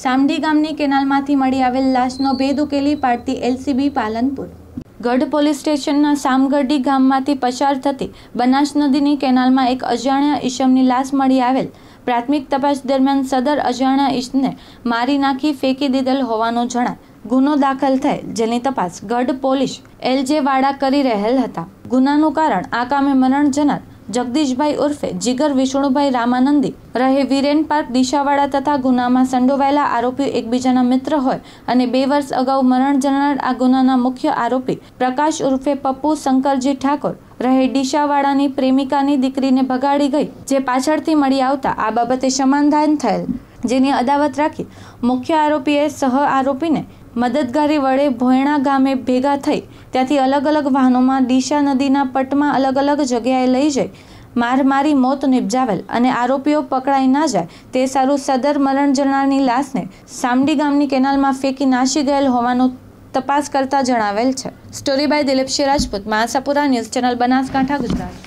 સામડી ગામની કેનાલમાંથી મળી આવેલ લાશનો ભેદ ઉકેલી પાડતી એલસીબી પાલનપુર ગઢ પોલીસ સ્ટેશનના સામગઢી ગામમાંથી પસાર થતી બનાસ નદીની કેનાલમાં એક અજાણ્યા ઈશમની લાશ મળી આવેલ પ્રાથમિક તપાસ દરમિયાન સદર અજાણ્યા ઈશને મારી નાખી ફેંકી દીધેલ હોવાનું જણાય ગુનો દાખલ થયેલ જેની તપાસ ગઢ પોલીસ એલજે વાડા કરી રહેલ હતા ગુનાનું કારણ આ કામે મરણ જનાર જગદીશભાઈ ઉર્ફે જીગર વિષ્ણુભાઈ રામાનંદી રહે વિરેન પાર્ક દિશાવાળા તથા ગુનામાં સંડોવાયેલા આરોપીઓ એકબીજાના મિત્ર હોય અને બે વર્ષ અગાઉ મરણ જનાર આ ગુનાના મુખ્ય આરોપી પ્રકાશ ઉર્ફે પપ્પુ શંકરજી ઠાકોર રહે ડીશાવાળાની પ્રેમિકાની દીકરીને ભગાડી ગઈ જે પાછળથી મળી આવતા આ બાબતે સમાધાન થયેલ જેની અદાવત રાખી મુખ્ય આરોપીએ સહ આરોપીને મદદગારી વડે ભોયણા ગામે ભેગા થઈ ત્યાંથી અલગ અલગ વાહનોમાં ડીશા નદીના પટમાં અલગ અલગ જગ્યાએ લઈ જઈ માર મારી મોત નિપજાવેલ અને આરોપીઓ પકડાઈ ના જાય તે સારું સદર મરણ જનારની લાશને સામડી ગામની કેનાલમાં ફેંકી નાસી ગયેલ હોવાનું તપાસ કરતા જણાવેલ છે story by Dilip Rajput Masapura news channel Banaskantha Gujarat